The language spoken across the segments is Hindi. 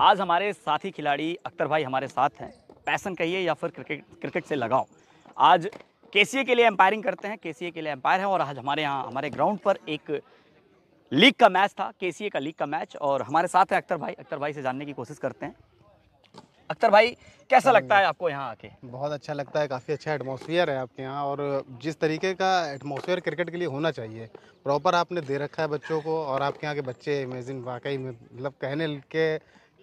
आज हमारे साथी खिलाड़ी अख्तर भाई हमारे साथ हैं पैसन कहिए या फिर क्रिकेट क्रिकेट से लगाओ आज के के लिए एम्पायरिंग करते हैं के के लिए एम्पायर हैं और आज हमारे यहाँ हमारे ग्राउंड पर एक लीग का मैच था के का लीग का मैच और हमारे साथ है अख्तर भाई अख्तर भाई से जानने की कोशिश करते हैं अख्तर भाई कैसा लगता है आपको यहाँ आके बहुत अच्छा लगता है काफ़ी अच्छा एटमोसफियर है आपके यहाँ और जिस तरीके का एटमोसफियर क्रिकेट के लिए होना चाहिए प्रॉपर आपने दे रखा है बच्चों को और आपके यहाँ के बच्चे इमेजिन वाकई में मतलब कहने के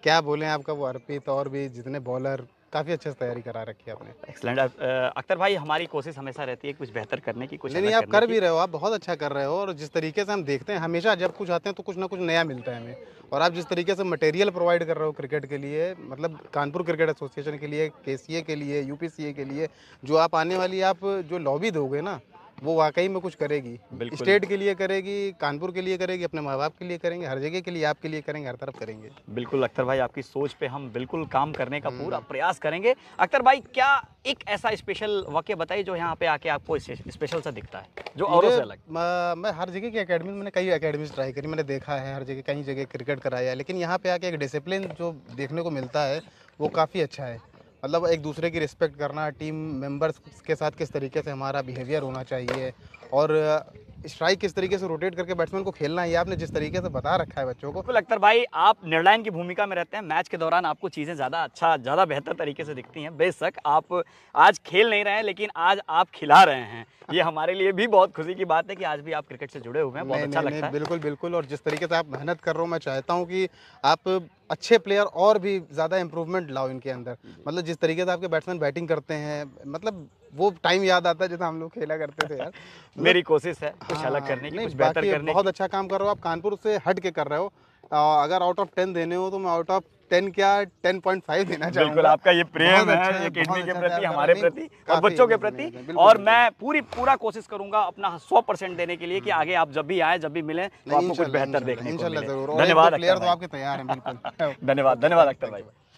क्या बोले आपका वो अर्पित और भी जितने बॉलर काफ़ी अच्छे से तैयारी करा रखी है आपने एक्सलेंट अख्तर भाई हमारी कोशिश हमेशा रहती है कुछ बेहतर करने की कुछ नहीं नहीं आप कर भी रहे हो आप बहुत अच्छा कर रहे हो और जिस तरीके से हम देखते हैं हमेशा जब कुछ आते हैं तो कुछ ना कुछ नया मिलता है हमें और आप जिस तरीके से मटेरियल प्रोवाइड कर रहे हो क्रिकेट के लिए मतलब कानपुर क्रिकेट एसोसिएशन के लिए के के लिए यू के लिए जो आप आने वाली आप जो लॉबी दोगे ना वो वाकई में कुछ करेगी स्टेट के लिए करेगी कानपुर के लिए करेगी अपने माँ बाप के लिए करेंगे हर जगह के लिए आपके लिए करेंगे हर तरफ करेंगे बिल्कुल अख्तर भाई आपकी सोच पे हम बिल्कुल काम करने का पूरा हम्म। प्रयास करेंगे अख्तर भाई क्या एक ऐसा स्पेशल वाक्य बताइए जो यहाँ पे आके आपको स्पेशल सा दिखता है जो और अलग मैं हर जगह की अकेडमी मैंने कई अकेडमी ट्राई करी मैंने देखा है हर जगह कई जगह क्रिकेट कराया है लेकिन यहाँ पे आके एक डिसिप्लिन जो देखने को मिलता है वो काफ़ी अच्छा है मतलब एक दूसरे की रिस्पेक्ट करना टीम मेंबर्स के साथ किस तरीके से हमारा बिहेवियर होना चाहिए और स्ट्राइक किस तरीके से रोटेट करके बैट्समैन को खेलना है आपने जिस तरीके से बता रखा है बच्चों को लगतर भाई आप निर्णायन की भूमिका में रहते हैं मैच के दौरान आपको चीज़ें ज़्यादा अच्छा ज़्यादा बेहतर तरीके से दिखती हैं बेशक आप आज खेल नहीं रहे हैं लेकिन आज आप खिला रहे हैं ये हमारे लिए भी बहुत खुशी की बात है कि आज भी आप क्रिकेट से जुड़े हुए हैं बहुत अच्छा लगता है बिल्कुल बिल्कुल और जिस तरीके से आप मेहनत कर रहे हो मैं चाहता हूँ कि आप अच्छे प्लेयर और भी ज़्यादा इम्प्रूवमेंट लाओ इनके अंदर मतलब जिस तरीके से आपके बैट्समैन बैटिंग करते हैं मतलब वो टाइम याद आता है जितना हम लोग खेला करते थे यार मेरी कोशिश है कुछ अलग हाँ, करने की कुछ बेहतर करने बहुत अच्छा काम कर रहे हो आप कानपुर से हट के कर रहे हो अगर आउट ऑफ टेन देने हो तो मैं आउट ऑफ टेन क्या टेन पॉइंट फाइव देना चाहूंगा बिल्कुल आपका ये प्रेम है अच्छा ये अकेडमी के अच्छा प्रति हमारे प्रति और बच्चों के प्रति और मैं पूरी पूरा कोशिश करूंगा अपना सौ परसेंट देने के लिए कि आगे आप जब भी आए जब भी मिले तो आपको कुछ बेहतर देखने को मिले धन्यवाद तो धन्यवाद धन्यवाद अख्तर भाई